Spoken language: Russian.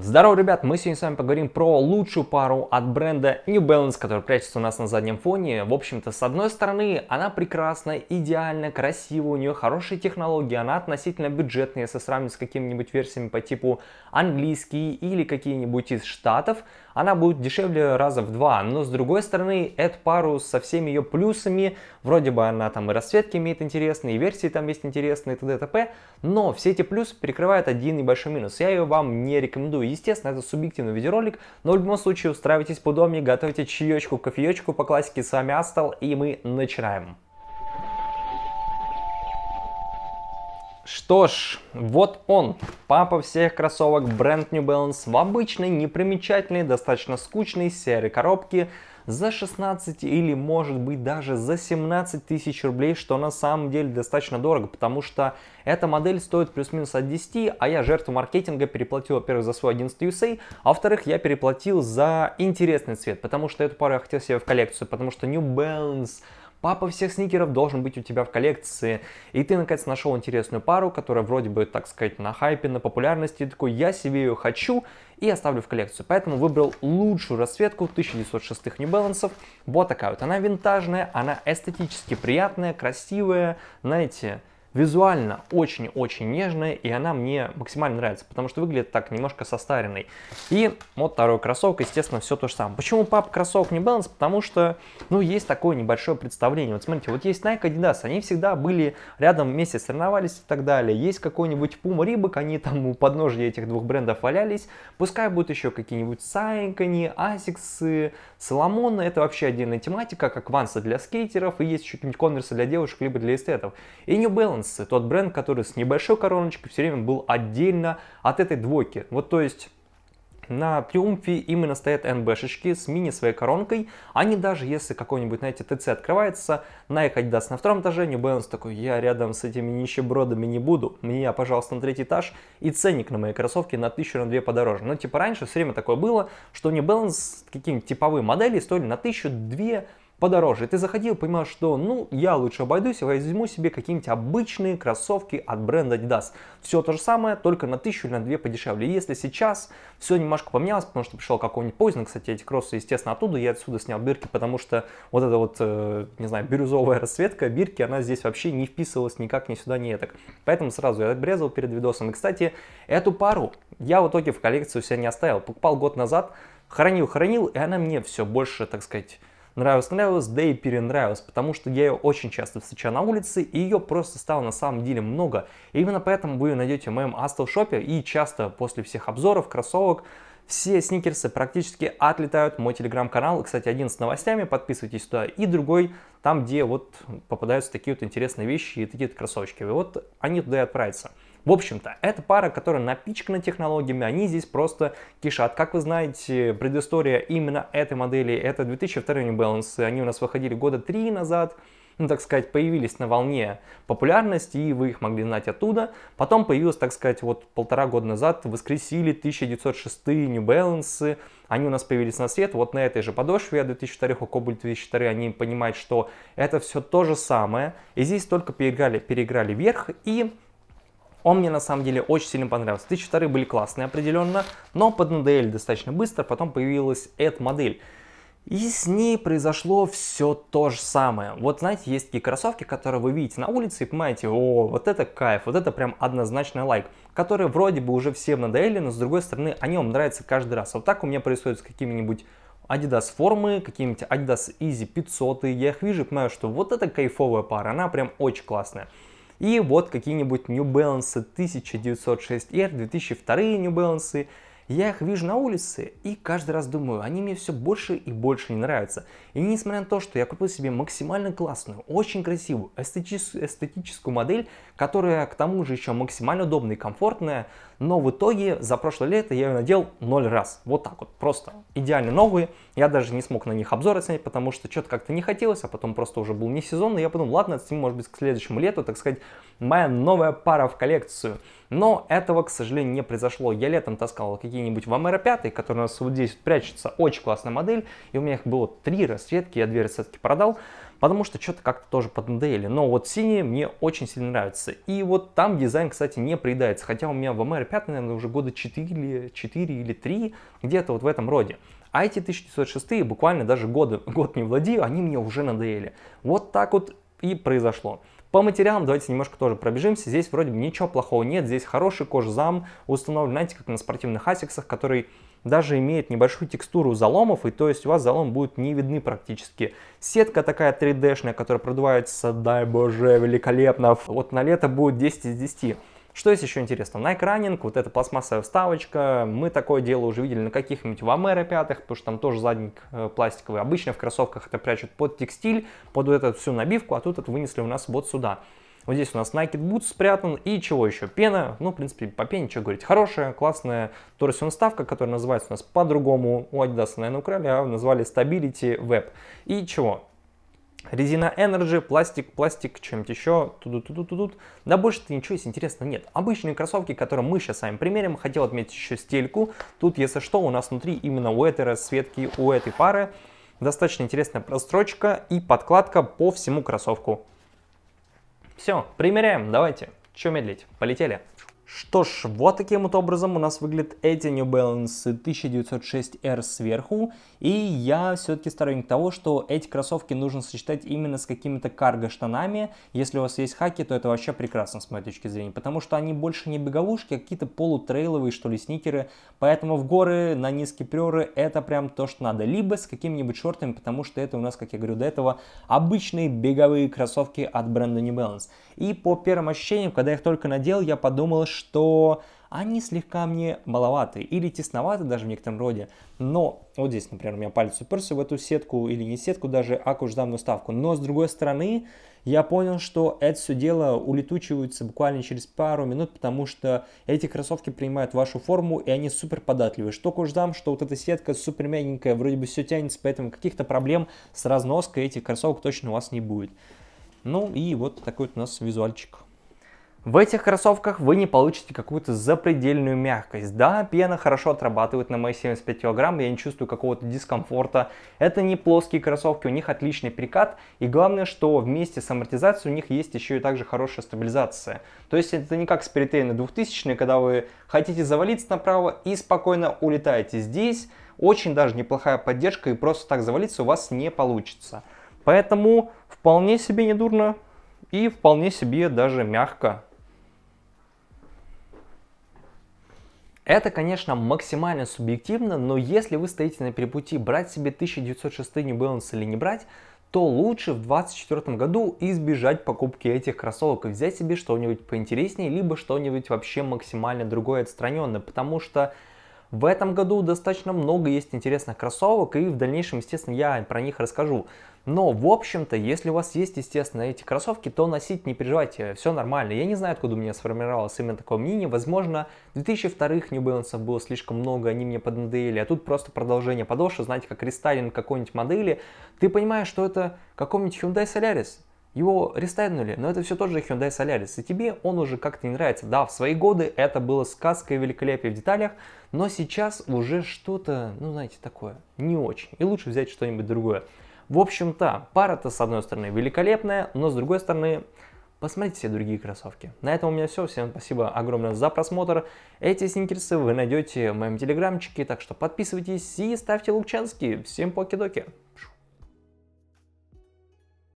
Здорово, ребят! Мы сегодня с вами поговорим про лучшую пару от бренда New Balance, которая прячется у нас на заднем фоне. В общем-то, с одной стороны, она прекрасна, идеально, красивая, у нее хорошие технологии, она относительно бюджетная, если сравнивать с какими-нибудь версиями по типу английский или какие-нибудь из Штатов, она будет дешевле раза в два. Но с другой стороны, эту пару со всеми ее плюсами, вроде бы она там и расцветки имеет интересные, и версии там есть интересные, и т.д. и т.п. Но все эти плюсы перекрывают один небольшой минус. Я ее вам не рекомендую рекомендую. Естественно, это субъективный видеоролик, но в любом случае устраивайтесь удобнее, готовите чаечку, кофеечку по классике. С вами Астал, и мы начинаем. Что ж, вот он, папа всех кроссовок бренд New Balance в обычной, непримечательной, достаточно скучной серой коробке за 16 или может быть даже за 17 тысяч рублей, что на самом деле достаточно дорого, потому что эта модель стоит плюс-минус от 10, а я жертву маркетинга переплатил, во-первых, за свой 11 USA, а во-вторых, я переплатил за интересный цвет, потому что эту пару я хотел себе в коллекцию, потому что New Balance папа всех сникеров должен быть у тебя в коллекции. И ты, наконец, нашел интересную пару, которая вроде бы, так сказать, на хайпе, на популярности, и такой, я себе ее хочу и оставлю в коллекцию. Поэтому выбрал лучшую расцветку 1906-х New Balance. Вот такая вот. Она винтажная, она эстетически приятная, красивая, знаете, Визуально очень-очень нежная, и она мне максимально нравится, потому что выглядит так немножко состаренной. И вот второй кроссовок, естественно, все то же самое. Почему пап кроссовок не баланс? Потому что, ну, есть такое небольшое представление. Вот смотрите, вот есть Nike, Adidas, они всегда были рядом вместе, соревновались и так далее. Есть какой-нибудь Puma Reebok, они там у подножия этих двух брендов валялись. Пускай будут еще какие-нибудь Сайкони, Asics, Соломон. Это вообще отдельная тематика, как ванса для скейтеров, и есть еще какие-нибудь конверсы для девушек, либо для эстетов. И New Balance Vans тот бренд, который с небольшой короночкой все время был отдельно от этой двойки. Вот то есть на Триумфе именно стоят НБшечки с мини своей коронкой. Они даже, если какой-нибудь, знаете, ТЦ открывается, на их Adidas на втором этаже, New Balance такой, я рядом с этими нищебродами не буду, меня, пожалуйста, на третий этаж, и ценник на мои кроссовки на тысячу, на две подороже. Но, ну, типа, раньше все время такое было, что New Balance какие-нибудь типовые модели стоили на тысячу, две, подороже. Ты заходил, понимаешь, что ну я лучше обойдусь, возьму себе какие-нибудь обычные кроссовки от бренда Adidas. Все то же самое, только на тысячу или на две подешевле. Если сейчас все немножко поменялось, потому что пришел какой-нибудь поздно, кстати, эти кроссы, естественно, оттуда, я отсюда снял бирки, потому что вот эта вот, э, не знаю, бирюзовая расцветка бирки, она здесь вообще не вписывалась никак ни сюда, ни так. Поэтому сразу я обрезал перед видосом. И, кстати, эту пару я в итоге в коллекцию себя не оставил. Покупал год назад, хранил-хранил, и она мне все больше, так сказать, нравилась-нравилась, да и перенравилась, потому что я ее очень часто встречаю на улице, и ее просто стало на самом деле много. И именно поэтому вы ее найдете в моем Astle Shop, и часто после всех обзоров, кроссовок, все сникерсы практически отлетают в мой телеграм-канал. Кстати, один с новостями, подписывайтесь туда. И другой, там, где вот попадаются такие вот интересные вещи и такие вот кроссовочки. И вот они туда и отправятся. В общем-то, это пара, которая напичкана технологиями, они здесь просто кишат. Как вы знаете, предыстория именно этой модели, это 2002 New Balance, они у нас выходили года три назад, ну, так сказать, появились на волне популярности, и вы их могли знать оттуда. Потом появилось, так сказать, вот полтора года назад, воскресили 1906 New Balance, они у нас появились на свет, вот на этой же подошве, а 2002 у Кобуль 2002, они понимают, что это все то же самое, и здесь только переиграли, переиграли вверх, и он мне на самом деле очень сильно понравился. 1002 были классные определенно, но поднадоели достаточно быстро, потом появилась эта модель. И с ней произошло все то же самое. Вот знаете, есть такие кроссовки, которые вы видите на улице и понимаете, о, вот это кайф, вот это прям однозначный лайк, которые вроде бы уже всем надоели, но с другой стороны они вам нравятся каждый раз. Вот так у меня происходит с какими-нибудь Adidas формы, какими нибудь Adidas Easy 500, и я их вижу и понимаю, что вот эта кайфовая пара, она прям очень классная. И вот какие-нибудь New Balance 1906R, 2002 New Balance, я их вижу на улице и каждый раз думаю, они мне все больше и больше не нравятся. И несмотря на то, что я купил себе максимально классную, очень красивую, эстетичес эстетическую модель, которая к тому же еще максимально удобная и комфортная, но в итоге за прошлое лето я ее надел ноль раз. Вот так вот, просто идеально новые. Я даже не смог на них обзор оценить, потому что что-то как-то не хотелось, а потом просто уже был не сезон, и я подумал, ладно, отсниму, может быть, к следующему лету, так сказать, моя новая пара в коллекцию. Но этого, к сожалению, не произошло. Я летом таскал какие-нибудь Вамера 5, которые у нас вот здесь прячутся. Очень классная модель. И у меня их было три расцветки. Я две расцветки продал, потому что что-то как-то тоже поднадоели. Но вот синие мне очень сильно нравятся. И вот там дизайн, кстати, не приедается. Хотя у меня Вамера 5, наверное, уже года 4, 4 или 3, где-то вот в этом роде. А эти 1906 буквально даже годы, год не владею, они мне уже надоели. Вот так вот и произошло. По материалам давайте немножко тоже пробежимся. Здесь вроде бы ничего плохого нет. Здесь хороший кожзам установлен, знаете, как на спортивных асиксах, который даже имеет небольшую текстуру заломов, и то есть у вас залом будет не видны практически. Сетка такая 3D-шная, которая продувается, дай боже, великолепно. Вот на лето будет 10 из 10. Что есть еще интересно? Nike Running, вот эта пластмассовая вставочка, мы такое дело уже видели на каких-нибудь Вамера пятых, потому что там тоже задник э, пластиковый. Обычно в кроссовках это прячут под текстиль, под вот эту всю набивку, а тут это вынесли у нас вот сюда. Вот здесь у нас Nike Boots спрятан. И чего еще? Пена. Ну, в принципе, по пене, что говорить. Хорошая, классная торсион ставка, которая называется у нас по-другому. У Adidas, наверное, украли, а назвали Stability Web. И чего? Резина Energy, пластик, пластик, чем-то еще, туду туду туду Да больше-то ничего из интересного нет. Обычные кроссовки, которые мы сейчас с вами примерим, хотел отметить еще стельку. Тут, если что, у нас внутри именно у этой расцветки, у этой пары достаточно интересная прострочка и подкладка по всему кроссовку. Все, примеряем, давайте. Че медлить, полетели. Что ж, вот таким вот образом у нас выглядят эти New Balance 1906R сверху, и я все-таки сторонник того, что эти кроссовки нужно сочетать именно с какими-то карго-штанами. Если у вас есть хаки, то это вообще прекрасно с моей точки зрения, потому что они больше не беговушки, а какие-то полутрейловые, что ли, сникеры, поэтому в горы, на низкие преры это прям то, что надо, либо с какими-нибудь шортами, потому что это у нас, как я говорю до этого, обычные беговые кроссовки от бренда New Balance. И по первым ощущениям, когда я их только надел, я подумал, что что они слегка мне маловаты или тесноваты даже в некотором роде. Но вот здесь, например, у меня палец уперся в эту сетку или не сетку даже, а куждамную ставку. Но с другой стороны, я понял, что это все дело улетучивается буквально через пару минут, потому что эти кроссовки принимают вашу форму, и они супер податливые. Что куждам, что вот эта сетка супер мягенькая, вроде бы все тянется, поэтому каких-то проблем с разноской этих кроссовок точно у вас не будет. Ну и вот такой вот у нас визуальчик. В этих кроссовках вы не получите какую-то запредельную мягкость. Да, пена хорошо отрабатывает на мои 75 кг, я не чувствую какого-то дискомфорта. Это не плоские кроссовки, у них отличный прикат. И главное, что вместе с амортизацией у них есть еще и также хорошая стабилизация. То есть это не как на 2000 когда вы хотите завалиться направо и спокойно улетаете. Здесь очень даже неплохая поддержка и просто так завалиться у вас не получится. Поэтому вполне себе недурно и вполне себе даже мягко Это, конечно, максимально субъективно, но если вы стоите на перепути, брать себе 1906 New Balance или не брать, то лучше в 2024 году избежать покупки этих кроссовок и взять себе что-нибудь поинтереснее, либо что-нибудь вообще максимально другое отстраненное, потому что в этом году достаточно много есть интересных кроссовок, и в дальнейшем, естественно, я про них расскажу. Но, в общем-то, если у вас есть, естественно, эти кроссовки, то носить не переживайте, все нормально. Я не знаю, откуда у меня сформировалось именно такое мнение. Возможно, 2002-х New Balance было слишком много, они мне поднадоели, а тут просто продолжение подошвы, знаете, как рестайлинг какой-нибудь модели. Ты понимаешь, что это каком нибудь Hyundai Solaris, его рестайнули, но это все тот же Hyundai Solaris, и тебе он уже как-то не нравится. Да, в свои годы это было сказка и великолепие в деталях, но сейчас уже что-то, ну знаете, такое, не очень. И лучше взять что-нибудь другое. В общем-то, пара-то с одной стороны великолепная, но с другой стороны, посмотрите все другие кроссовки. На этом у меня все. Всем спасибо огромное за просмотр. Эти сникерсы вы найдете в моем телеграмчике, так что подписывайтесь и ставьте лукчанские. Всем покидоки.